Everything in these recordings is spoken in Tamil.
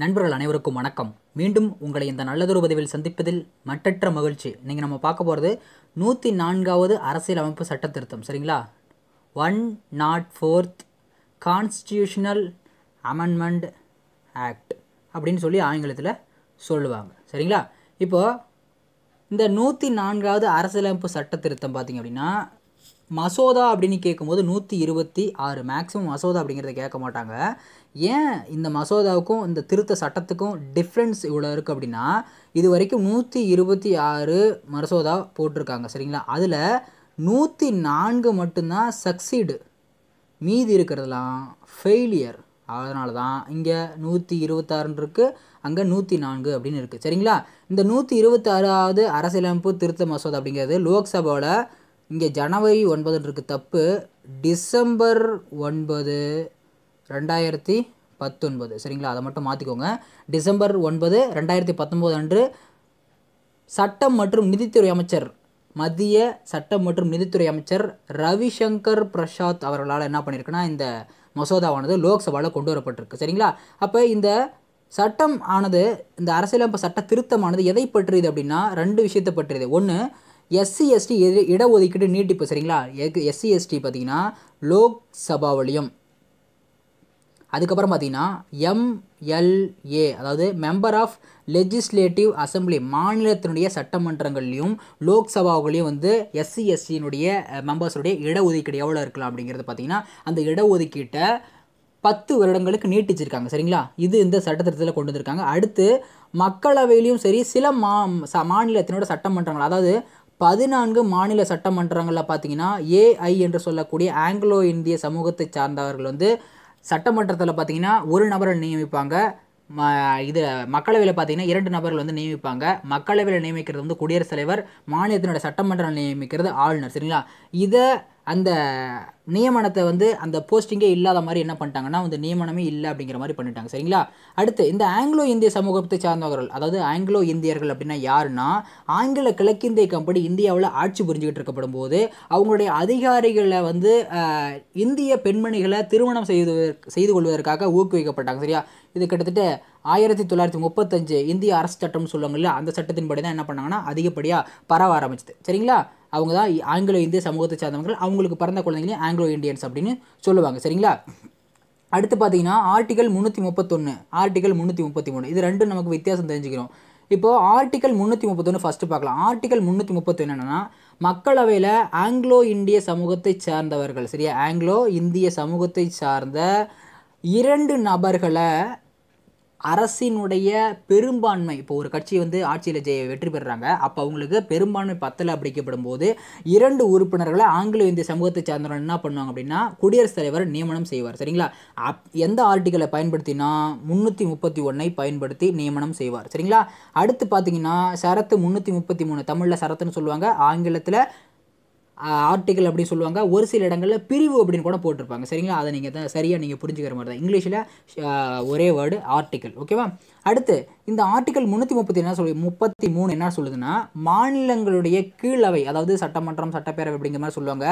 நண்பர்கள் அனைவருக்கும் வணக்கம் மீண்டும் உங்களை இந்த நல்லதொரு பதிவில் சந்திப்பதில் மற்றற்ற மகிழ்ச்சி நீங்கள் நம்ம பார்க்க போகிறது நூற்றி நான்காவது அரசியலமைப்பு சட்ட திருத்தம் சரிங்களா one nought fourth constitutional amendment act அப்படின்னு சொல்லி ஆங்கிலத்தில் சொல்லுவாங்க சரிங்களா இப்போது இந்த நூற்றி நான்காவது அரசியலமைப்பு சட்ட திருத்தம் பார்த்திங்க அப்படின்னா மசோதா அப்படின்னு கேட்கும்போது நூற்றி இருபத்தி ஆறு மேக்ஸிமம் மசோதா அப்படிங்கிறத கேட்க மாட்டாங்க ஏன் இந்த மசோதாவுக்கும் இந்த திருத்த சட்டத்துக்கும் டிஃப்ரென்ஸ் இவ்வளோ இருக்குது அப்படின்னா இது வரைக்கும் நூற்றி இருபத்தி ஆறு மசோதா போட்டிருக்காங்க சரிங்களா அதில் நூற்றி நான்கு மட்டும்தான் சக்சீடு மீதி இருக்கிறதுலாம் ஃபெயிலியர் அதனால தான் இங்கே நூற்றி இருபத்தாறுன்னு இருக்குது அங்கே நூற்றி நான்கு அப்படின்னு இருக்குது சரிங்களா இந்த நூற்றி இருபத்தாறாவது அரசியலமைப்பு திருத்த மசோதா அப்படிங்கிறது லோக்சபாவில் இங்கே ஜனவரி ஒன்பதுன்னு இருக்குது தப்பு டிசம்பர் ஒன்பது ரெண்டாயிரத்தி பத்தொன்பது சரிங்களா அதை மட்டும் மாற்றிக்கோங்க டிசம்பர் ஒன்பது ரெண்டாயிரத்தி பத்தொம்போது அன்று சட்டம் மற்றும் நிதித்துறை அமைச்சர் மத்திய சட்டம் மற்றும் நிதித்துறை அமைச்சர் ரவிசங்கர் பிரசாத் அவர்களால் என்ன பண்ணியிருக்குன்னா இந்த மசோதாவானது லோக்சபாவில் கொண்டு வரப்பட்டிருக்கு சரிங்களா அப்போ இந்த சட்டம் ஆனது இந்த அரசியலமைப்பு சட்ட திருத்தமானது எதை பற்றியது அப்படின்னா ரெண்டு விஷயத்தை பற்றியது ஒன்று எஸ்சி எஸ்டி இடஒதுக்கீடு நீட்டிப்பு சரிங்களா எஸ்சி எஸ்டி பார்த்திங்கன்னா லோக்சபாவிலையும் அதுக்கப்புறம் பார்த்திங்கன்னா எம்எல்ஏ அதாவது மெம்பர் ஆஃப் லெஜிஸ்லேட்டிவ் அசம்பிளி மாநிலத்தினுடைய சட்டமன்றங்கள்லையும் லோக்சபாவுகளையும் வந்து எஸ்சி எஸ்சியினுடைய மெம்பர்ஸுடைய இடஒதுக்கீடு எவ்வளோ இருக்கலாம் அப்படிங்கிறது பார்த்திங்கன்னா அந்த இடஒதுக்கீட்டை பத்து வருடங்களுக்கு நீட்டிச்சிருக்காங்க சரிங்களா இது இந்த சட்டத்திட்டத்தில் கொண்டு வந்திருக்காங்க அடுத்து மக்களவையிலையும் சரி சில மா மாநிலத்தினோட சட்டமன்றங்கள் அதாவது பதினான்கு மாநில சட்டமன்றங்களில் பார்த்தீங்கன்னா ஏஐ என்று சொல்லக்கூடிய ஆங்கிலோ இந்திய சமூகத்தை சார்ந்தவர்கள் வந்து சட்டமன்றத்தில் பார்த்தீங்கன்னா ஒரு நபரை நியமிப்பாங்க ம இது மக்களவையில் பார்த்தீங்கன்னா இரண்டு நபர்கள் வந்து நியமிப்பாங்க மக்களவையில் நியமிக்கிறது வந்து குடியரசுத் தலைவர் மாநிலத்தினுடைய சட்டமன்றம் நியமிக்கிறது ஆளுநர் சரிங்களா இதை அந்த நியமனத்தை வந்து அந்த போஸ்டிங்கே இல்லாத மாதிரி என்ன பண்ணிட்டாங்கன்னா வந்து நியமனமே இல்லை அப்படிங்கிற மாதிரி பண்ணிட்டாங்க சரிங்களா அடுத்து இந்த ஆங்கிலோ இந்திய சமூகத்தை சார்ந்தவர்கள் அதாவது ஆங்கிலோ இந்தியர்கள் அப்படின்னா யாருன்னா ஆங்கில கிழக்கிந்திய கம்பெனி இந்தியாவில் ஆட்சி புரிஞ்சுக்கிட்டு இருக்கப்படும் போது அவங்களுடைய அதிகாரிகளை வந்து இந்திய பெண்மணிகளை திருமணம் செய்து செய்து கொள்வதற்காக ஊக்குவிக்கப்பட்டாங்க சரியா இது கிட்டத்தட்ட ஆயிரத்தி தொள்ளாயிரத்தி முப்பத்தஞ்சு இந்திய அரசு சட்டம்னு சொல்லுவாங்கல்ல அந்த சட்டத்தின்படி தான் என்ன பண்ணாங்கன்னா அதிகப்படியாக பரவ ஆரம்பிச்சது சரிங்களா அவங்க தான் ஆங்கிலோ இந்திய சமூகத்தை சார்ந்தவர்கள் அவங்களுக்கு பிறந்த குழந்தைங்களையும் ஆங்கிலோ இந்தியன்ஸ் அப்படின்னு சொல்லுவாங்க சரிங்களா அடுத்து பார்த்தீங்கன்னா ஆர்டிகல் முந்நூற்றி முப்பத்தொன்று ஆர்டிகல் முந்நூற்றி முப்பத்தி மூணு இது ரெண்டும் நமக்கு வித்தியாசம் தெரிஞ்சுக்கிறோம் இப்போது ஆர்டிகல் முந்நூற்றி முப்பத்தொன்று ஃபஸ்ட்டு பார்க்கலாம் ஆர்டிகல் முந்நூற்றி முப்பத்தொன்று என்னென்னா மக்களவையில் ஆங்கிலோ இந்திய சமூகத்தை சார்ந்தவர்கள் சரியா ஆங்கிலோ இந்திய சமூகத்தை சார்ந்த இரண்டு நபர்களை அரசினுடைய பெரும்பான்மை இப்போ ஒரு கட்சி வந்து ஆட்சியில் ஜெய வெற்றி பெறுறாங்க அப்போ அவங்களுக்கு பெரும்பான்மை பத்தலை பிடிக்கப்படும் போது இரண்டு உறுப்பினர்களை ஆங்கில இந்திய சமூகத்தை சார்ந்தவர்கள் என்ன பண்ணுவாங்க அப்படின்னா குடியரசுத் தலைவர் நியமனம் செய்வார் சரிங்களா அப் எந்த ஆர்டிக்கலை பயன்படுத்தினா முந்நூற்றி முப்பத்தி ஒன்றை பயன்படுத்தி நியமனம் செய்வார் சரிங்களா அடுத்து பார்த்தீங்கன்னா சரத்து முந்நூற்றி முப்பத்தி மூணு தமிழில் சரத்துன்னு சொல்லுவாங்க ஆங்கிலத்தில் ஆர்டிக்கல் அப்படின்னு சொல்லுவாங்க ஒரு சில இடங்களில் பிரிவு அப்படின்னு கூட போட்டிருப்பாங்க சரிங்களா அதை நீங்கள் தான் சரியாக நீங்கள் புரிஞ்சுக்கிற மாதிரி தான் இங்கிலீஷில் ஒரே வேர்டு ஆர்டிக்கல் ஓகேவா அடுத்து இந்த ஆர்டிக்கல் முந்நூற்றி முப்பத்தி என்ன சொல்லி முப்பத்தி மூணு என்ன சொல்லுதுன்னா மாநிலங்களுடைய கீழவை அதாவது சட்டமன்றம் சட்டப்பேரவை அப்படிங்கிற மாதிரி சொல்லுவாங்க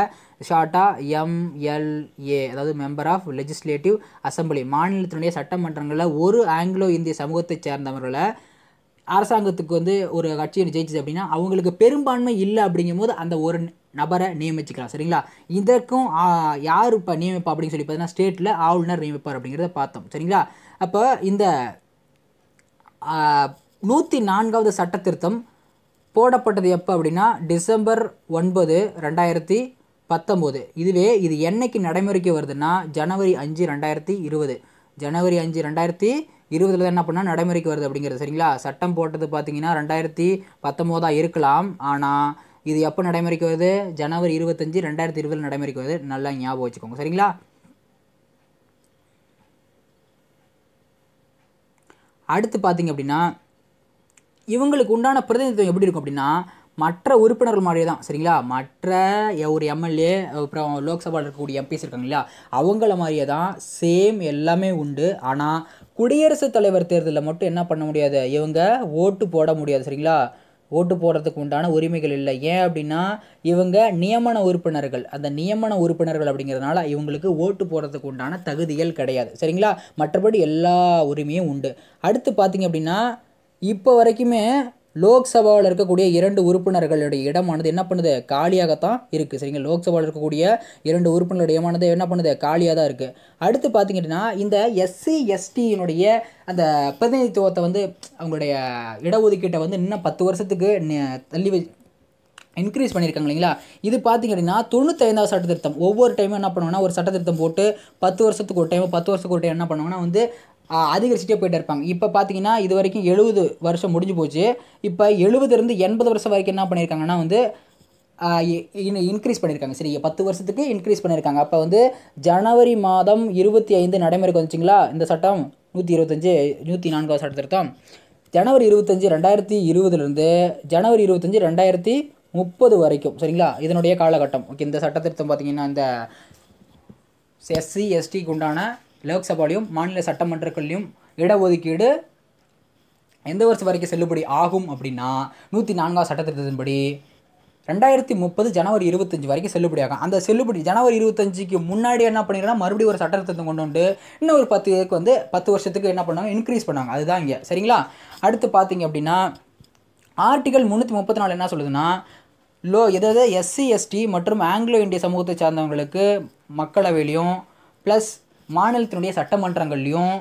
ஷார்ட்டாக எம்எல்ஏ அதாவது மெம்பர் ஆஃப் லெஜிஸ்லேட்டிவ் அசம்பிளி மாநிலத்தினுடைய சட்டமன்றங்களில் ஒரு ஆங்கிலோ இந்திய சமூகத்தை சேர்ந்தவர்களை அரசாங்கத்துக்கு வந்து ஒரு கட்சியை ஜெயிச்சது அப்படின்னா அவங்களுக்கு பெரும்பான்மை இல்லை அப்படிங்கும்போது அந்த ஒரு நபரை நியமிச்சுக்கலாம் சரிங்களா இதற்கும் யார் இப்போ நியமிப்பா அப்படின்னு சொல்லி பார்த்தீங்கன்னா ஸ்டேட்டில் ஆளுநர் நியமிப்பார் அப்படிங்கிறத பார்த்தோம் சரிங்களா அப்போ இந்த நூற்றி நான்காவது சட்ட திருத்தம் போடப்பட்டது எப்போ அப்படின்னா டிசம்பர் ஒன்பது ரெண்டாயிரத்தி பத்தொம்போது இதுவே இது என்றைக்கு நடைமுறைக்கு வருதுன்னா ஜனவரி அஞ்சு ரெண்டாயிரத்தி இருபது ஜனவரி அஞ்சு ரெண்டாயிரத்தி இருபதில் தான் என்ன பண்ணால் நடைமுறைக்கு வருது அப்படிங்கிறது சரிங்களா சட்டம் போட்டது பார்த்தீங்கன்னா ரெண்டாயிரத்தி பத்தொம்போதாக இருக்கலாம் ஆனால் இது எப்போ நடைமுறைக்கு வருது ஜனவரி இருபத்தஞ்சி ரெண்டாயிரத்தி இருபதில் நடைமுறைக்கு வருது நல்லா ஞாபகம் வச்சுக்கோங்க சரிங்களா அடுத்து பார்த்தீங்க அப்படின்னா இவங்களுக்கு உண்டான பிரதிநிதித்துவம் எப்படி இருக்கும் அப்படின்னா மற்ற உறுப்பினர்கள் மாதிரியே தான் சரிங்களா மற்ற ஒரு எம்எல்ஏ அப்புறம் லோக்சபாவில் இருக்கக்கூடிய எம்பிஸ் இருக்காங்க இல்லையா அவங்கள மாதிரியே தான் சேம் எல்லாமே உண்டு ஆனால் குடியரசுத் தலைவர் தேர்தலில் மட்டும் என்ன பண்ண முடியாது இவங்க ஓட்டு போட முடியாது சரிங்களா ஓட்டு போடுறதுக்கு உண்டான உரிமைகள் இல்லை ஏன் அப்படின்னா இவங்க நியமன உறுப்பினர்கள் அந்த நியமன உறுப்பினர்கள் அப்படிங்கிறதுனால இவங்களுக்கு ஓட்டு போடுறதுக்கு உண்டான தகுதிகள் கிடையாது சரிங்களா மற்றபடி எல்லா உரிமையும் உண்டு அடுத்து பார்த்திங்க அப்படின்னா இப்போ வரைக்குமே லோக்சபாவில் இருக்கக்கூடிய இரண்டு உறுப்பினர்களுடைய இடமானது என்ன பண்ணுது காலியாகத்தான் இருக்குது சரிங்க லோக்சபாவில் இருக்கக்கூடிய இரண்டு உறுப்பினருடைய இடமானது என்ன பண்ணுது காலியாக தான் இருக்குது அடுத்து பார்த்திங்கன்னா இந்த எஸ்சி எஸ்டியினுடைய அந்த பிரதிநிதித்துவத்தை வந்து அவங்களுடைய இடஒதுக்கீட்டை வந்து இன்னும் பத்து வருஷத்துக்கு தள்ளி வை இன்க்ரீஸ் பண்ணியிருக்காங்க இல்லைங்களா இது பார்த்திங்க அப்படின்னா தொண்ணூத்தைந்தாவது சட்டத்திருத்தம் ஒவ்வொரு டைமும் என்ன பண்ணுவாங்கன்னா ஒரு சட்டத்திருத்தம் போட்டு பத்து வருஷத்துக்கு ஒரு டைம் பத்து வருஷத்துக்கு ஒரு டைம் என்ன பண்ணுவாங்கன்னா வந்து அதிகரிச்சுட்டே போயிட்டு இருப்பாங்க இப்போ பார்த்தீங்கன்னா இது வரைக்கும் எழுபது வருஷம் முடிஞ்சு போச்சு இப்போ எழுபதுலேருந்து எண்பது வருஷம் வரைக்கும் என்ன பண்ணியிருக்காங்கன்னா வந்து இன்க்ரீஸ் பண்ணியிருக்காங்க சரி பத்து வருஷத்துக்கு இன்க்ரீஸ் பண்ணியிருக்காங்க அப்போ வந்து ஜனவரி மாதம் இருபத்தி ஐந்து நடைமுறைக்கு வந்துச்சிங்களா இந்த சட்டம் நூற்றி இருபத்தஞ்சு நூற்றி நான்காவது சட்டத்திருத்தம் ஜனவரி இருபத்தஞ்சி ரெண்டாயிரத்தி இருபதுலேருந்து ஜனவரி இருபத்தஞ்சி ரெண்டாயிரத்தி முப்பது வரைக்கும் சரிங்களா இதனுடைய காலகட்டம் ஓகே இந்த சட்டத்திருத்தம் பார்த்திங்கன்னா இந்த எஸ்சி எஸ்டிக்கு உண்டான லோக்சபாலையும் மாநில சட்டமன்றங்களிலும் இடஒதுக்கீடு எந்த வருஷம் வரைக்கும் செல்லுபடி ஆகும் அப்படின்னா நூற்றி நான்காவது சட்டத்திட்டத்தின்படி ரெண்டாயிரத்தி முப்பது ஜனவரி இருபத்தஞ்சி வரைக்கும் செல்லுபடி ஆகும் அந்த செல்லுபடி ஜனவரி இருபத்தஞ்சிக்கு முன்னாடி என்ன பண்ணிடுறாங்க மறுபடியும் ஒரு சட்டத்திட்டம் கொண்டு வந்து இன்னும் ஒரு பத்துக்கு வந்து பத்து வருஷத்துக்கு என்ன பண்ணுவாங்க இன்க்ரீஸ் பண்ணுவாங்க அதுதான் இங்கே சரிங்களா அடுத்து பார்த்தீங்க அப்படின்னா ஆர்டிகல் முந்நூற்றி முப்பத்தி நாலு என்ன சொல்லுதுன்னா லோ எதாவது எஸ்சி எஸ்டி மற்றும் ஆங்கிலோ இந்திய சமூகத்தை சார்ந்தவங்களுக்கு மக்களவையிலையும் ப்ளஸ் மாநிலத்தினுடைய சட்டமன்றங்கள்லையும்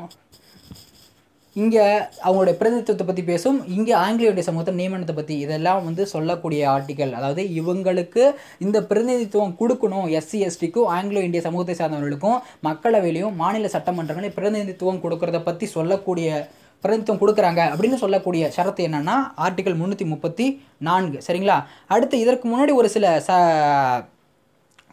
இங்கே அவங்களுடைய பிரதிநிதித்துவத்தை பற்றி பேசும் இங்கே ஆங்கிலேயருடைய சமூகத்தை நியமனத்தை பற்றி இதெல்லாம் வந்து சொல்லக்கூடிய ஆர்டிக்கல் அதாவது இவங்களுக்கு இந்த பிரதிநிதித்துவம் கொடுக்கணும் எஸ்சி எஸ்டிக்கும் ஆங்கிலோ இந்திய சமூகத்தை சார்ந்தவர்களுக்கும் மக்களவையிலையும் மாநில சட்டமன்றங்களையும் பிரதிநிதித்துவம் கொடுக்கறத பற்றி சொல்லக்கூடிய பிரதிநிதித்துவம் கொடுக்குறாங்க அப்படின்னு சொல்லக்கூடிய ஷரத்து என்னென்னா ஆர்டிக்கல் முந்நூற்றி முப்பத்தி நான்கு சரிங்களா அடுத்து இதற்கு முன்னாடி ஒரு சில ச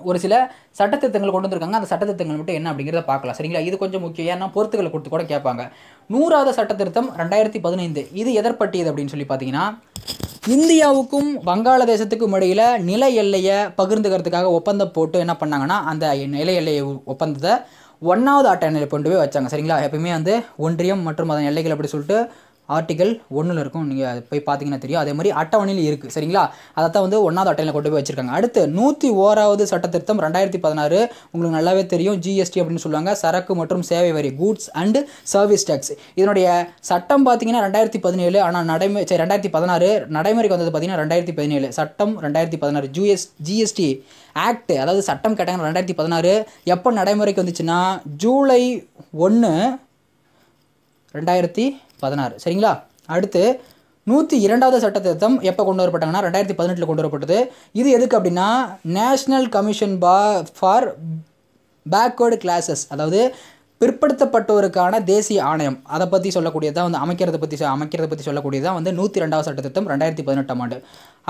ஒரு சில சட்டத்திட்டங்கள் கொண்டு வந்திருக்காங்க அந்த சட்டத்திட்டங்கள் மட்டும் என்ன அப்படிங்கிறத பார்க்கலாம் சரிங்களா இது கொஞ்சம் முக்கியம் ஏன்னா பொறுத்துக்களை கொடுத்து கூட கேட்பாங்க நூறாவது சட்டத்திருத்தம் ரெண்டாயிரத்தி பதினைந்து இது எதற்பட்டியது அப்படின்னு சொல்லி பார்த்தீங்கன்னா இந்தியாவுக்கும் வங்காளதேசத்துக்கும் இடையில் நில எல்லையை பகிர்ந்துக்கிறதுக்காக ஒப்பந்தம் போட்டு என்ன பண்ணாங்கன்னா அந்த நில எல்லையை ஒப்பந்தத்தை ஒன்றாவது அட்டவணையில் கொண்டு போய் வச்சாங்க சரிங்களா எப்பயுமே வந்து ஒன்றியம் மற்றும் அதன் எல்லைகள் அப்படி சொல்லிட்டு ஆர்டிகல் ஒன்றில் இருக்கும் நீங்கள் போய் பார்த்தீங்கன்னா தெரியும் அதே மாதிரி அட்டவணையில் இருக்குது சரிங்களா அதை தான் வந்து ஒன்றாவது அட்டையில் கொண்டு போய் வச்சிருக்காங்க அடுத்து நூற்றி ஓராவது சட்ட திருத்தம் ரெண்டாயிரத்தி பதினாறு உங்களுக்கு நல்லாவே தெரியும் ஜிஎஸ்டி அப்படின்னு சொல்லுவாங்க சரக்கு மற்றும் சேவை வரி கூட்ஸ் அண்டு சர்வீஸ் டேக்ஸ் இதனுடைய சட்டம் பார்த்தீங்கன்னா ரெண்டாயிரத்தி பதினேழு ஆனால் நடைமுறை சரி ரெண்டாயிரத்தி பதினாறு நடைமுறைக்கு வந்தது பார்த்தீங்கன்னா ரெண்டாயிரத்தி பதினேழு சட்டம் ரெண்டாயிரத்தி பதினாறு ஜிஎஸ் ஜிஎஸ்டி ஆக்ட் அதாவது சட்டம் கேட்டாங்க ரெண்டாயிரத்தி பதினாறு எப்போ நடைமுறைக்கு வந்துச்சுன்னா ஜூலை ஒன்று ரெண்டாயிரத்தி பதினாறு சரிங்களா அடுத்து நூற்றி இரண்டாவது சட்ட திருத்தம் எப்போ கொண்டு வரப்பட்டாங்கன்னா ரெண்டாயிரத்தி பதினெட்டில் கொண்டு வரப்பட்டது இது எதுக்கு அப்படின்னா நேஷ்னல் கமிஷன் பா ஃபார் பேக்வேர்டு கிளாஸஸ் அதாவது பிற்படுத்தப்பட்டோருக்கான தேசிய ஆணையம் அதை பற்றி சொல்லக்கூடியது தான் வந்து அமைக்கிறத பற்றி அமைக்கிறத பற்றி சொல்லக்கூடியது தான் வந்து நூற்றி ரெண்டாவது திருத்தம் ரெண்டாயிரத்தி பதினெட்டாம் ஆண்டு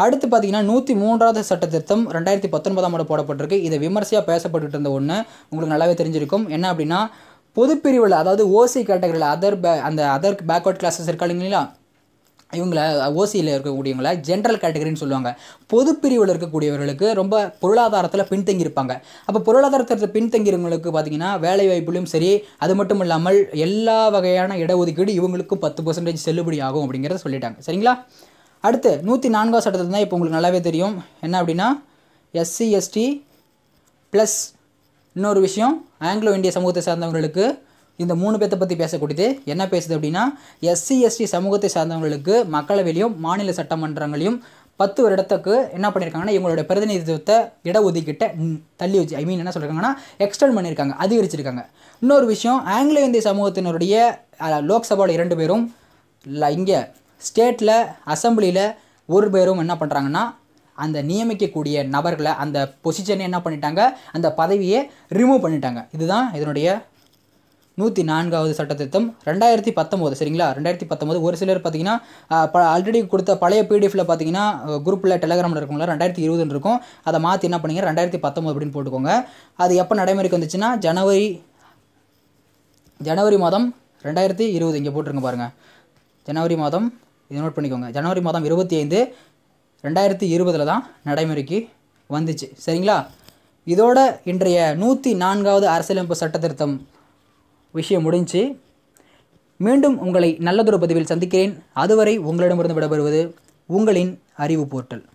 அடுத்து பார்த்தீங்கன்னா நூற்றி மூன்றாவது திருத்தம் ரெண்டாயிரத்தி பத்தொன்பதாம் ஆண்டு போடப்பட்டிருக்கு இதை விமர்சையாக பேசப்பட்டுட்டு இருந்த ஒன்று உங்களுக்கு நல்லாவே தெரிஞ்சிருக்கும் என்ன அப்படின்னா பொதுப்பிரிவில் அதாவது ஓசி கேட்டகரியில் அதர் பே அந்த அதர் பேக்வர்ட் கிளாஸஸ் இருக்காங்க இல்லைங்களா இவங்களை ஓசியில் இருக்கக்கூடியவங்கள ஜென்ரல் கேட்டகரின்னு சொல்லுவாங்க பொதுப்பிரிவில் இருக்கக்கூடியவர்களுக்கு ரொம்ப பொருளாதாரத்தில் பின்தங்கியிருப்பாங்க அப்போ பொருளாதாரத்தில் பின்தங்கியவங்களுக்கு பார்த்திங்கன்னா வேலை வாய்ப்புலையும் சரி அது மட்டும் இல்லாமல் எல்லா வகையான இடஒதுக்கீடு இவங்களுக்கும் பத்து பர்சன்டேஜ் செல்லுபடி ஆகும் அப்படிங்கிறத சொல்லிட்டாங்க சரிங்களா அடுத்து நூற்றி நான்காவது சட்டத்தில் தான் இப்போ உங்களுக்கு நல்லாவே தெரியும் என்ன அப்படின்னா எஸ்சி எஸ்டி ப்ளஸ் இன்னொரு விஷயம் ஆங்கிலோ இந்திய சமூகத்தை சார்ந்தவங்களுக்கு இந்த மூணு பேர்த்தை பற்றி பேசக்கூடியது என்ன பேசுது அப்படின்னா எஸ்சி எஸ்டி சமூகத்தை சார்ந்தவங்களுக்கு மக்களவையிலையும் மாநில சட்டமன்றங்களையும் பத்து வருடத்துக்கு என்ன பண்ணியிருக்காங்கன்னா இவங்களுடைய பிரதிநிதித்துவத்தை இடஒதுக்கிட்ட தள்ளி வச்சு ஐ மீன் என்ன சொல்கிறாங்கன்னா எக்ஸ்டெண்ட் பண்ணியிருக்காங்க அதிகரிச்சிருக்காங்க இன்னொரு விஷயம் ஆங்கிலோ இந்திய சமூகத்தினருடைய லோக்சபாவில் இரண்டு பேரும் இல்லை இங்கே ஸ்டேட்டில் அசம்பிளியில் ஒரு பேரும் என்ன பண்ணுறாங்கன்னா அந்த நியமிக்கக்கூடிய நபர்களை அந்த பொசிஷனை என்ன பண்ணிட்டாங்க அந்த பதவியை ரிமூவ் பண்ணிட்டாங்க இதுதான் இதனுடைய நூற்றி நான்காவது சட்ட திருத்தம் ரெண்டாயிரத்தி பத்தொம்போது சரிங்களா ரெண்டாயிரத்தி பத்தொம்போது ஒரு சிலர் பார்த்தீங்கன்னா ஆல்ரெடி கொடுத்த பழைய பிடிஎஃப்ல பார்த்தீங்கன்னா குரூப்பில் டெலகிராமில் இருக்குங்களா ரெண்டாயிரத்தி இருபதுன்னு இருக்கும் அதை மாற்றி என்ன பண்ணிங்க ரெண்டாயிரத்தி பத்தொம்போது அப்படின்னு போட்டுக்கோங்க அது எப்போ நடைமுறைக்கு வந்துச்சுன்னா ஜனவரி ஜனவரி மாதம் ரெண்டாயிரத்தி இருபது இங்கே போட்டிருங்க பாருங்கள் ஜனவரி மாதம் இதை நோட் பண்ணிக்கோங்க ஜனவரி மாதம் இருபத்தி ஐந்து ரெண்டாயிரத்தி இருபதில் தான் நடைமுறைக்கு வந்துச்சு சரிங்களா இதோட இன்றைய நூற்றி நான்காவது அரசியலமைப்பு சட்டத்திருத்தம் விஷயம் முடிஞ்சு மீண்டும் உங்களை நல்லதொரு பதிவில் சந்திக்கிறேன் அதுவரை உங்களிடமிருந்து விடப்படுவது உங்களின் அறிவு போர்ட்டல்